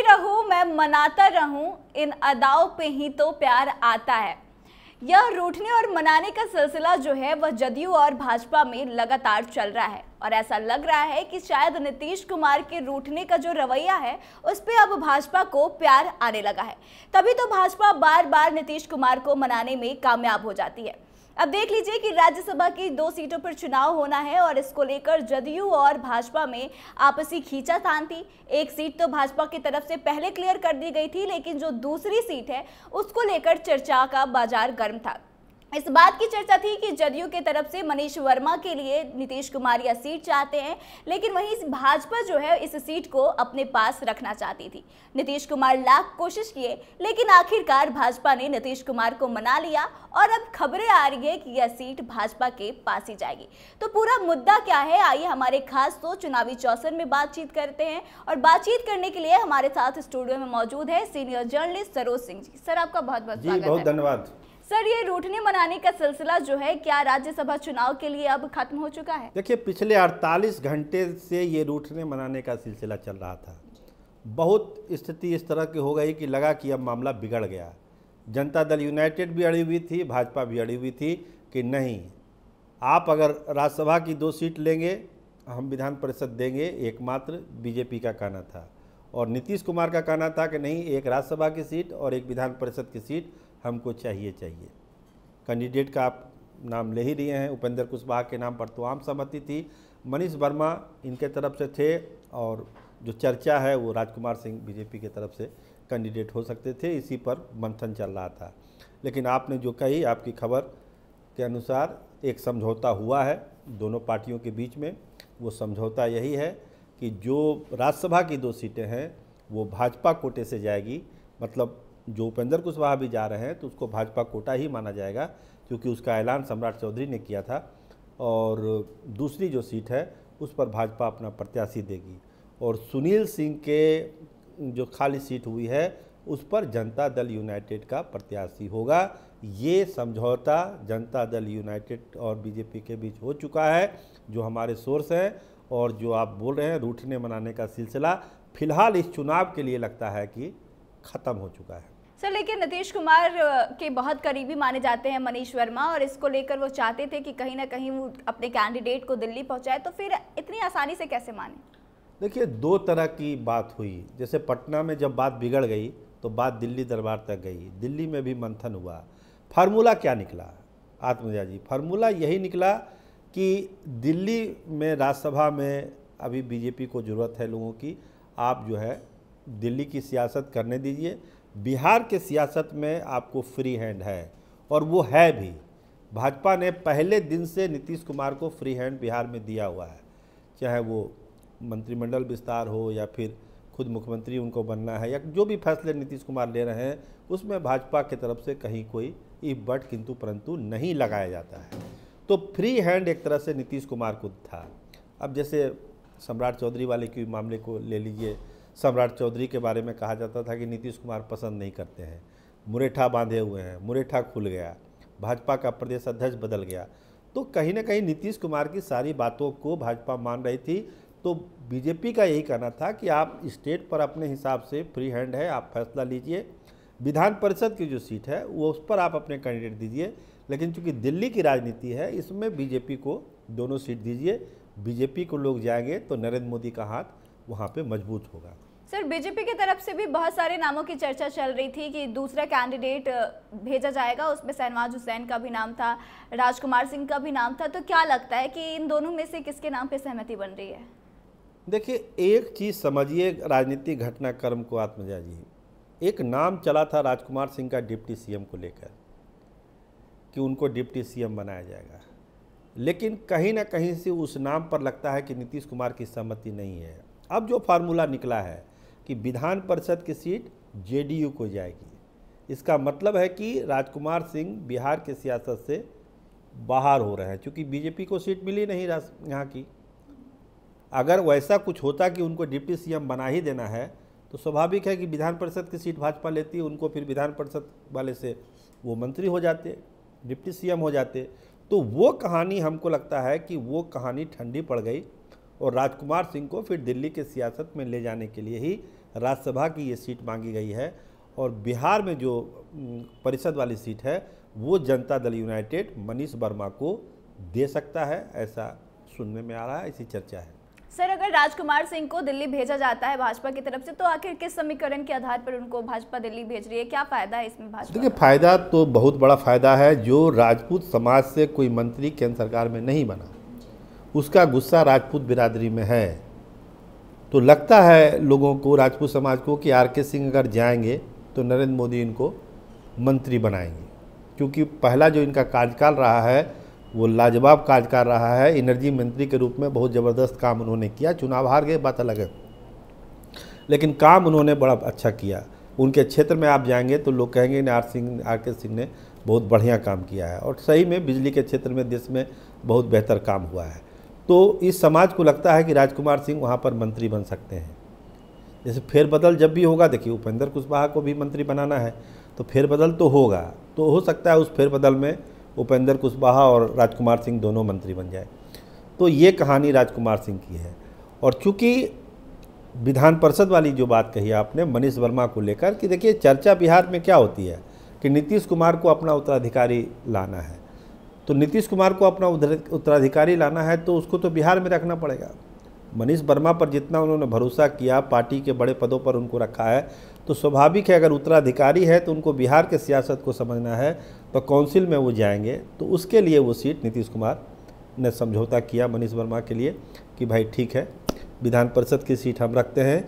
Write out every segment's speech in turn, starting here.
रोती रहूं मैं मनाता रहूं इन अदाओं पे ही तो प्यार आता है यह रूठने और मनाने का सिलसिला जो है वह जदयू और भाजपा में लगातार चल रहा है और ऐसा लग रहा है कि शायद नीतीश कुमार के रूठने का जो रवैया है उस पर अब भाजपा को प्यार आने लगा है तभी तो भाजपा बार बार नीतीश कुमार को मनाने में कामयाब हो जाती है अब देख लीजिए कि राज्यसभा की दो सीटों पर चुनाव होना है और इसको लेकर जदयू और भाजपा में आपसी खींचा तान थी एक सीट तो भाजपा की तरफ से पहले क्लियर कर दी गई थी लेकिन जो दूसरी सीट है उसको लेकर चर्चा का बाजार गर्म था इस बात की चर्चा थी कि जदयू के तरफ से मनीष वर्मा के लिए नीतीश कुमार यह सीट चाहते हैं लेकिन वहीं भाजपा जो है इस सीट को अपने पास रखना चाहती थी नीतीश कुमार लाख कोशिश किए लेकिन आखिरकार भाजपा ने नीतीश कुमार को मना लिया और अब खबरें आ रही है कि यह सीट भाजपा के पास ही जाएगी तो पूरा मुद्दा क्या है आइए हमारे खास तो चुनावी चौसन में बातचीत करते हैं और बातचीत करने के लिए हमारे साथ स्टूडियो में मौजूद है senior journalist Saroj Singh ji sir आपका बहुत बहुत बहुत धन्यवाद सर ये रूठने मनाने का सिलसिला जो है क्या राज्यसभा चुनाव के लिए अब खत्म हो चुका है देखिए पिछले 48 घंटे से ये रूठने मनाने का सिलसिला चल रहा था बहुत स्थिति इस तरह की हो गई कि लगा कि अब मामला बिगड़ गया जनता दल यूनाइटेड भी अड़ी हुई थी भाजपा भी अड़ी हुई थी कि नहीं आप अगर राज्यसभा की दो सीट लेंगे हम विधान परिषद देंगे एकमात्र बीजेपी का कहना था और नीतीश कुमार का कहना था कि नहीं एक राज्यसभा की सीट और एक विधान परिषद की सीट हमको चाहिए चाहिए कैंडिडेट का आप नाम ले ही लिए हैं उपेंद्र कुशवाहा के नाम पर तो आम सहमति थी मनीष वर्मा इनके तरफ से थे और जो चर्चा है वो राजकुमार सिंह बीजेपी के तरफ से कैंडिडेट हो सकते थे इसी पर मंथन चल रहा था लेकिन आपने जो कही आपकी खबर के अनुसार एक समझौता हुआ है दोनों पार्टियों के बीच में वो समझौता यही है कि जो राज्यसभा की दो सीटें हैं वो भाजपा कोटे से जाएगी मतलब जो उपेंद्र कुशवाहा भी जा रहे हैं तो उसको भाजपा कोटा ही माना जाएगा क्योंकि उसका ऐलान सम्राट चौधरी ने किया था और दूसरी जो सीट है उस पर भाजपा अपना प्रत्याशी देगी और सुनील सिंह के जो खाली सीट हुई है उस पर जनता दल यूनाइटेड का प्रत्याशी होगा ये समझौता जनता दल यूनाइटेड और बीजेपी के बीच हो चुका है जो हमारे सोर्स हैं और जो आप बोल रहे हैं रूठने मनाने का सिलसिला फिलहाल इस चुनाव के लिए लगता है कि ख़त्म हो चुका है सर लेकिन नीतीश कुमार के बहुत करीबी माने जाते हैं मनीष वर्मा और इसको लेकर वो चाहते थे कि कहीं ना कहीं वो अपने कैंडिडेट को दिल्ली पहुंचाए तो फिर इतनी आसानी से कैसे माने देखिए दो तरह की बात हुई जैसे पटना में जब बात बिगड़ गई तो बात दिल्ली दरबार तक गई दिल्ली में भी मंथन हुआ फार्मूला क्या निकला आत्मजा जी फार्मूला यही निकला कि दिल्ली में राज्यसभा में अभी बीजेपी को ज़रूरत है लोगों की आप जो है दिल्ली की सियासत करने दीजिए बिहार के सियासत में आपको फ्री हैंड है और वो है भी भाजपा ने पहले दिन से नीतीश कुमार को फ्री हैंड बिहार में दिया हुआ है चाहे वो मंत्रिमंडल विस्तार हो या फिर खुद मुख्यमंत्री उनको बनना है या जो भी फैसले नीतीश कुमार ले रहे हैं उसमें भाजपा की तरफ से कहीं कोई ई बट किंतु परंतु नहीं लगाया जाता है तो फ्री हैंड एक तरह से नीतीश कुमार को था अब जैसे सम्राट चौधरी वाले के मामले को ले लीजिए सम्राट चौधरी के बारे में कहा जाता था कि नीतीश कुमार पसंद नहीं करते हैं मुरेठा बांधे हुए हैं मुरेठा खुल गया भाजपा का प्रदेश अध्यक्ष बदल गया तो कहीं ना कहीं नीतीश कुमार की सारी बातों को भाजपा मान रही थी तो बीजेपी का यही कहना था कि आप स्टेट पर अपने हिसाब से फ्री हैंड है आप फैसला लीजिए विधान परिषद की जो सीट है वो उस पर आप अपने कैंडिडेट दीजिए लेकिन चूंकि दिल्ली की राजनीति है इसमें बीजेपी को दोनों सीट दीजिए बीजेपी को लोग जाएंगे तो नरेंद्र मोदी का हाथ वहाँ पे मजबूत होगा सर बीजेपी की तरफ से भी बहुत सारे नामों की चर्चा चल रही थी कि दूसरा कैंडिडेट भेजा जाएगा उसमें शहनवाज हुसैन का भी नाम था राजकुमार सिंह का भी नाम था तो क्या लगता है कि इन दोनों में से किसके नाम पे सहमति बन रही है देखिए एक चीज़ समझिए राजनीतिक घटनाक्रम को आत्मजा जी एक नाम चला था राजकुमार सिंह का डिप्टी सीएम को लेकर कि उनको डिप्टी सीएम बनाया जाएगा लेकिन कहीं ना कहीं से उस नाम पर लगता है कि नीतीश कुमार की सहमति नहीं है अब जो फार्मूला निकला है कि विधान परिषद की सीट जेडीयू को जाएगी इसका मतलब है कि राजकुमार सिंह बिहार के सियासत से बाहर हो रहे हैं क्योंकि बीजेपी को सीट मिली नहीं यहाँ की अगर वैसा कुछ होता कि उनको डिप्टी सीएम बना ही देना है तो स्वाभाविक है कि विधान परिषद की सीट भाजपा लेती उनको फिर विधान परिषद वाले से वो मंत्री हो जाते डिप्टी सीएम हो जाते तो वो कहानी हमको लगता है कि वो कहानी ठंडी पड़ गई और राजकुमार सिंह को फिर दिल्ली के सियासत में ले जाने के लिए ही राज्यसभा की ये सीट मांगी गई है और बिहार में जो परिषद वाली सीट है वो जनता दल यूनाइटेड मनीष वर्मा को दे सकता है ऐसा सुनने में आ रहा है ऐसी चर्चा है सर अगर राजकुमार सिंह को दिल्ली भेजा जाता है भाजपा की तरफ से तो आखिर किस समीकरण के आधार पर उनको भाजपा दिल्ली भेज रही है क्या फायदा है इसमें भाजपा देखिए फायदा तो बहुत बड़ा फायदा है जो राजपूत समाज से कोई मंत्री केंद्र सरकार में नहीं बना उसका गुस्सा राजपूत बिरादरी में है तो लगता है लोगों को राजपूत समाज को कि आर के सिंह अगर जाएंगे तो नरेंद्र मोदी इनको मंत्री बनाएंगे क्योंकि पहला जो इनका कार्यकाल रहा है वो लाजवाब कार्यकाल रहा है एनर्जी मंत्री के रूप में बहुत ज़बरदस्त काम उन्होंने किया चुनाव हार गए बात अलग है लेकिन काम उन्होंने बड़ा अच्छा किया उनके क्षेत्र में आप जाएंगे तो लोग कहेंगे आर सिंह आर के सिंह ने बहुत बढ़िया काम किया है और सही में बिजली के क्षेत्र में देश में बहुत बेहतर काम हुआ है तो इस समाज को लगता है कि राजकुमार सिंह वहाँ पर मंत्री बन सकते हैं जैसे फेरबदल जब भी होगा देखिए उपेंद्र कुशवाहा को भी मंत्री बनाना है तो फेरबदल तो होगा तो हो सकता है उस फेरबदल में उपेंद्र कुशवाहा और राजकुमार सिंह दोनों मंत्री बन जाए तो ये कहानी राजकुमार सिंह की है और चूँकि विधान परिषद वाली जो बात कही आपने मनीष वर्मा को लेकर कि देखिए चर्चा बिहार में क्या होती है कि नीतीश कुमार को अपना उत्तराधिकारी लाना है तो नीतीश कुमार को अपना उत्तराधिकारी लाना है तो उसको तो बिहार में रखना पड़ेगा मनीष वर्मा पर जितना उन्होंने भरोसा किया पार्टी के बड़े पदों पर उनको रखा है तो स्वाभाविक है अगर उत्तराधिकारी है तो उनको बिहार के सियासत को समझना है तो काउंसिल में वो जाएंगे तो उसके लिए वो सीट नीतीश कुमार ने समझौता किया मनीष वर्मा के लिए कि भाई ठीक है विधान परिषद की सीट हम रखते हैं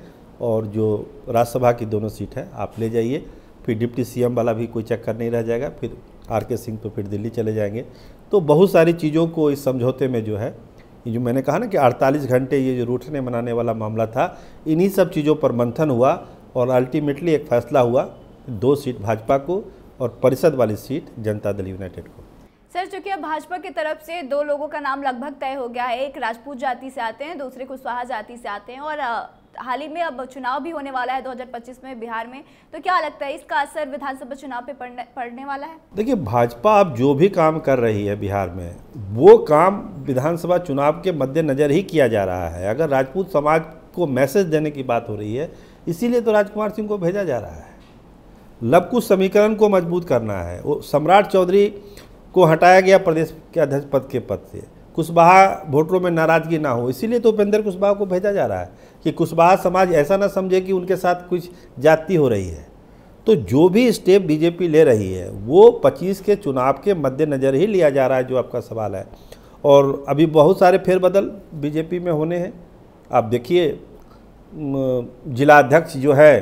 और जो राज्यसभा की दोनों सीट है आप ले जाइए फिर डिप्टी सीएम वाला भी कोई चक्कर नहीं रह जाएगा फिर आर के सिंह तो फिर दिल्ली चले जाएंगे तो बहुत सारी चीज़ों को इस समझौते में जो है जो मैंने कहा ना कि 48 घंटे ये जो रूठने मनाने वाला मामला था इन्हीं सब चीज़ों पर मंथन हुआ और अल्टीमेटली एक फैसला हुआ दो सीट भाजपा को और परिषद वाली सीट जनता दल यूनाइटेड को सर चूंकि अब भाजपा की तरफ से दो लोगों का नाम लगभग तय हो गया है एक राजपूत जाति से आते हैं दूसरे कुशवाहा जाति से आते हैं और हाल ही में अब चुनाव भी होने वाला है 2025 में बिहार में तो क्या लगता है इसका असर विधानसभा चुनाव पे पड़ने पड़ने वाला है देखिए भाजपा अब जो भी काम कर रही है बिहार में वो काम विधानसभा चुनाव के मद्देनज़र ही किया जा रहा है अगर राजपूत समाज को मैसेज देने की बात हो रही है इसीलिए तो राजकुमार सिंह को भेजा जा रहा है लवकुश समीकरण को मजबूत करना है वो सम्राट चौधरी को हटाया गया प्रदेश के अध्यक्ष पद के पद से कुशवाहा वोटरों में नाराज़गी ना हो इसीलिए तो उपेंद्र कुशवाहा को भेजा जा रहा है कि कुशवाहा समाज ऐसा ना समझे कि उनके साथ कुछ जाति हो रही है तो जो भी स्टेप बीजेपी ले रही है वो 25 के चुनाव के मद्देनज़र ही लिया जा रहा है जो आपका सवाल है और अभी बहुत सारे फेरबदल बीजेपी में होने हैं आप देखिए जिलाध्यक्ष जो है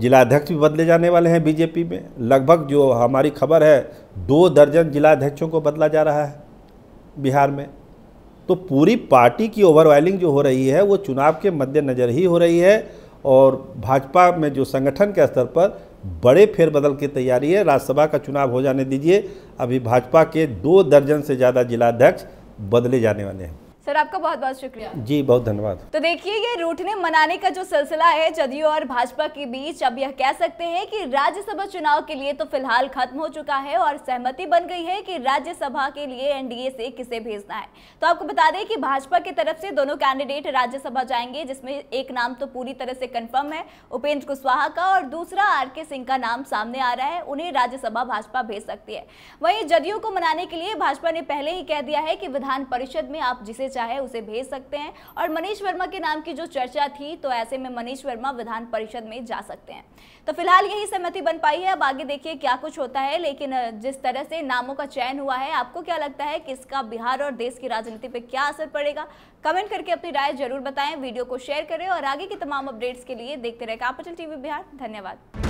जिलाध्यक्ष भी बदले जाने वाले हैं बीजेपी में लगभग जो हमारी खबर है दो दर्जन जिलाध्यक्षों को बदला जा रहा है बिहार में तो पूरी पार्टी की ओवरवाइलिंग जो हो रही है वो चुनाव के मद्देनज़र ही हो रही है और भाजपा में जो संगठन के स्तर पर बड़े फेरबदल की तैयारी है राज्यसभा का चुनाव हो जाने दीजिए अभी भाजपा के दो दर्जन से ज़्यादा जिलाध्यक्ष बदले जाने वाले हैं सर आपका बहुत बहुत शुक्रिया जी बहुत धन्यवाद तो देखिए ये रूठने मनाने का जो सिलसिला है जदयू और भाजपा के बीच अब यह कह सकते हैं कि राज्यसभा चुनाव के लिए तो फिलहाल खत्म हो चुका है और सहमति बन गई है कि राज्यसभा के लिए एनडीए से किसे भेजना है तो आपको बता दें कि भाजपा की तरफ से दोनों कैंडिडेट राज्यसभा जाएंगे जिसमें एक नाम तो पूरी तरह से कन्फर्म है उपेंद्र कुशवाहा का और दूसरा आर के सिंह का नाम सामने आ रहा है उन्हें राज्यसभा भाजपा भेज सकती है वही जदयू को मनाने के लिए भाजपा ने पहले ही कह दिया है कि विधान परिषद में आप जिसे चाहे उसे भेज सकते हैं और मनीष वर्मा के नाम की जो चर्चा थी तो ऐसे में मनीष वर्मा विधान परिषद में जा सकते हैं तो फिलहाल यही सहमति बन पाई है अब आगे देखिए क्या कुछ होता है लेकिन जिस तरह से नामों का चयन हुआ है आपको क्या लगता है कि इसका बिहार और देश की राजनीति पर क्या असर पड़ेगा कमेंट करके अपनी राय जरूर बताएं वीडियो को शेयर करें और आगे की तमाम अपडेट्स के लिए देखते रहे कैपिटल टीवी बिहार धन्यवाद